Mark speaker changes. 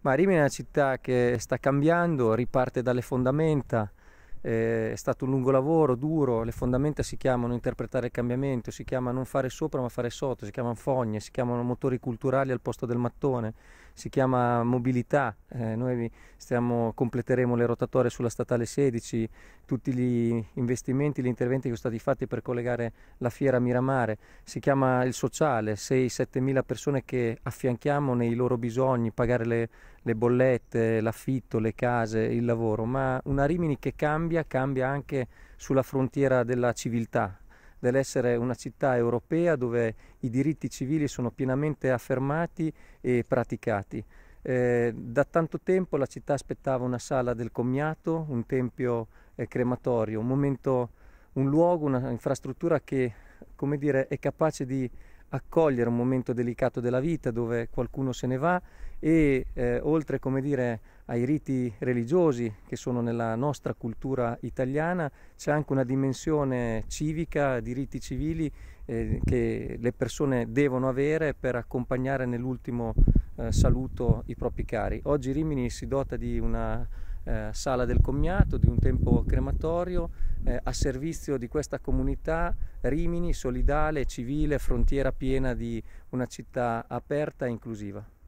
Speaker 1: Ma Rimini è una città che sta cambiando, riparte dalle fondamenta, eh, è stato un lungo lavoro, duro, le fondamenta si chiamano interpretare il cambiamento, si chiama non fare sopra ma fare sotto, si chiamano fogne, si chiamano motori culturali al posto del mattone, si chiama mobilità, eh, noi stiamo, completeremo le rotatorie sulla statale 16, tutti gli investimenti, gli interventi che sono stati fatti per collegare la fiera a Miramare, si chiama il sociale, 6-7 mila persone che affianchiamo nei loro bisogni, pagare le, le bollette, l'affitto, le case, il lavoro, ma una Rimini che cambia cambia, cambia anche sulla frontiera della civiltà, dell'essere una città europea dove i diritti civili sono pienamente affermati e praticati. Eh, da tanto tempo la città aspettava una sala del commiato, un tempio eh, crematorio, un momento, un luogo, un'infrastruttura che come dire, è capace di accogliere un momento delicato della vita dove qualcuno se ne va e eh, oltre come dire, ai riti religiosi che sono nella nostra cultura italiana c'è anche una dimensione civica di riti civili eh, che le persone devono avere per accompagnare nell'ultimo eh, saluto i propri cari. Oggi Rimini si dota di una eh, sala del commiato, di un tempo crematorio eh, a servizio di questa comunità Rimini, solidale, civile, frontiera piena di una città aperta e inclusiva.